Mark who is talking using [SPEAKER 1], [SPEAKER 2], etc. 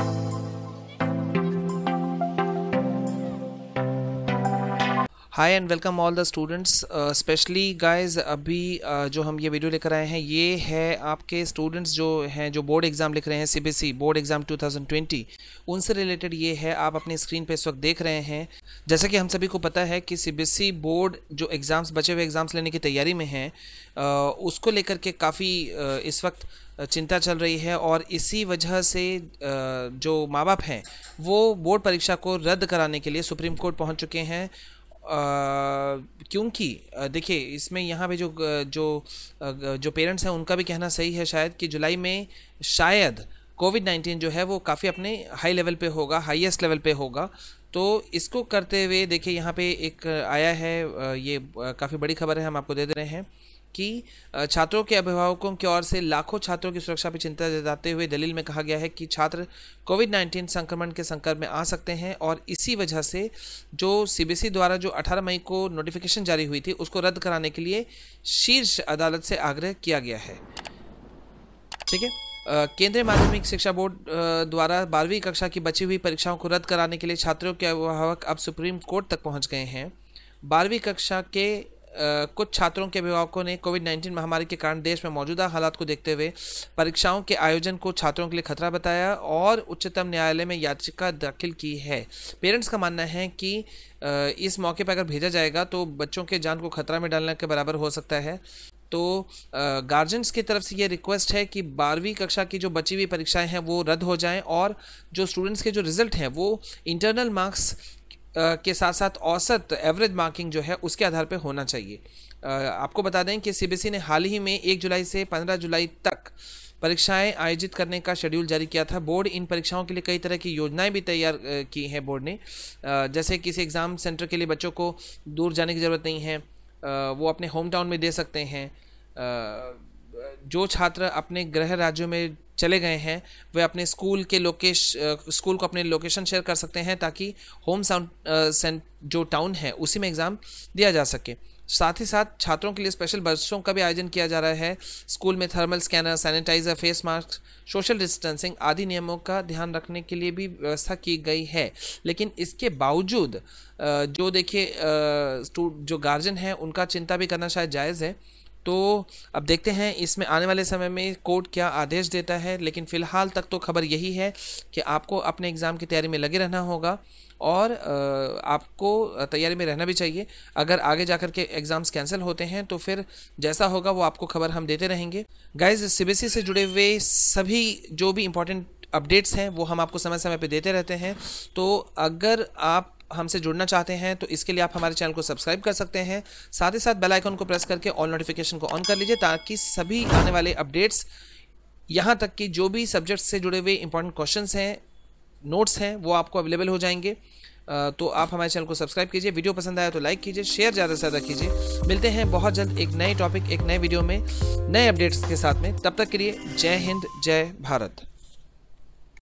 [SPEAKER 1] Thank you hi and welcome all the students specially guys अभी uh, जो हम ये वीडियो लेकर आए हैं ये है आपके स्टूडेंट्स जो हैं जो बोर्ड एग्ज़ाम लिख रहे हैं सीबीएसई बोर्ड एग्ज़ाम 2020 उनसे रिलेटेड ये है आप अपने स्क्रीन पे इस वक्त देख रहे हैं जैसा कि हम सभी को पता है कि सीबीएसई बोर्ड जो एग्ज़ाम्स बचे हुए एग्ज़ाम्स लेने की तैयारी में हैं uh, उसको लेकर के काफ़ी uh, इस वक्त uh, चिंता चल रही है और इसी वजह से uh, जो माँ बाप हैं वो बोर्ड परीक्षा को रद्द कराने के लिए सुप्रीम कोर्ट पहुँच चुके हैं क्योंकि देखिए इसमें यहाँ पे जो जो जो पेरेंट्स हैं उनका भी कहना सही है शायद कि जुलाई में शायद कोविड नाइन्टीन जो है वो काफ़ी अपने हाई लेवल पे होगा हाईएस्ट लेवल पे होगा तो इसको करते हुए देखिए यहाँ पे एक आया है ये काफ़ी बड़ी खबर है हम आपको दे दे रहे हैं कि छात्रों के अभिभावकों की ओर से लाखों छात्रों की सुरक्षा पर चिंता जताते हुए दलील में कहा गया है कि छात्र कोविड 19 संक्रमण के संकट में आ सकते हैं और इसी वजह से जो सीबीएसई द्वारा जो 18 मई को नोटिफिकेशन जारी हुई थी उसको रद्द कराने के लिए शीर्ष अदालत से आग्रह किया गया है ठीक है केंद्रीय माध्यमिक शिक्षा बोर्ड द्वारा बारहवीं कक्षा की बची हुई परीक्षाओं को रद्द कराने के लिए छात्रों के अभिभावक अब सुप्रीम कोर्ट तक पहुंच गए हैं बारहवीं कक्षा के कुछ छात्रों के अभिभावकों ने कोविड 19 महामारी के कारण देश में मौजूदा हालात को देखते हुए परीक्षाओं के आयोजन को छात्रों के लिए खतरा बताया और उच्चतम न्यायालय में याचिका दाखिल की है पेरेंट्स का मानना है कि इस मौके पर अगर भेजा जाएगा तो बच्चों के जान को खतरा में डालने के बराबर हो सकता है तो गार्जियंस की तरफ से ये रिक्वेस्ट है कि बारहवीं कक्षा की जो बची हुई परीक्षाएं हैं वो रद्द हो जाएं और जो स्टूडेंट्स के जो रिज़ल्ट हैं वो इंटरनल मार्क्स के साथ साथ औसत एवरेज मार्किंग जो है उसके आधार पर होना चाहिए आपको बता दें कि सीबीएसई e ने हाल ही में एक जुलाई से पंद्रह जुलाई तक परीक्षाएं आयोजित करने का शेड्यूल जारी किया था बोर्ड इन परीक्षाओं के लिए कई तरह की योजनाएं भी तैयार की हैं बोर्ड ने जैसे किसी एग्ज़ाम सेंटर के लिए बच्चों को दूर जाने की ज़रूरत नहीं है वो अपने होम टाउन में दे सकते हैं जो छात्र अपने गृह राज्यों में चले गए हैं वे अपने स्कूल के लोकेश स्कूल को अपने लोकेशन शेयर कर सकते हैं ताकि होम साउंड जो टाउन है उसी में एग्ज़ाम दिया जा सके साथ ही साथ छात्रों के लिए स्पेशल बसों का भी आयोजन किया जा रहा है स्कूल में thermal scanner sanitiser face mask social distancing आदि नियमों का ध्यान रखने के लिए भी व्यवस्था की गई है लेकिन इसके बावजूद जो देखिए जो गार्जियन है उनका चिंता भी करना शायद जायज़ है तो अब देखते हैं इसमें आने वाले समय में कोर्ट क्या आदेश देता है लेकिन फ़िलहाल तक तो खबर यही है कि आपको अपने एग्ज़ाम की तैयारी में लगे रहना होगा और आपको तैयारी में रहना भी चाहिए अगर आगे जाकर के एग्ज़ाम्स कैंसिल होते हैं तो फिर जैसा होगा वो आपको खबर हम देते रहेंगे गाइज सी e से जुड़े हुए सभी जो भी इम्पोर्टेंट अपडेट्स हैं वो हम आपको समय समय पे देते रहते हैं तो अगर आप हमसे जुड़ना चाहते हैं तो इसके लिए आप हमारे चैनल को सब्सक्राइब कर सकते हैं साथ ही साथ बेल आइकन को प्रेस करके ऑल नोटिफिकेशन को ऑन कर लीजिए ताकि सभी आने वाले अपडेट्स यहाँ तक कि जो भी सब्जेक्ट से जुड़े हुए इंपॉर्टेंट क्वेश्चन हैं नोट्स हैं वो आपको अवेलेबल हो जाएंगे तो आप हमारे चैनल को सब्सक्राइब कीजिए वीडियो पसंद आया तो लाइक कीजिए शेयर ज़्यादा से ज़्यादा कीजिए मिलते हैं बहुत जल्द एक नए टॉपिक एक नए वीडियो में नए अपडेट्स के साथ में तब तक के लिए जय हिंद जय भारत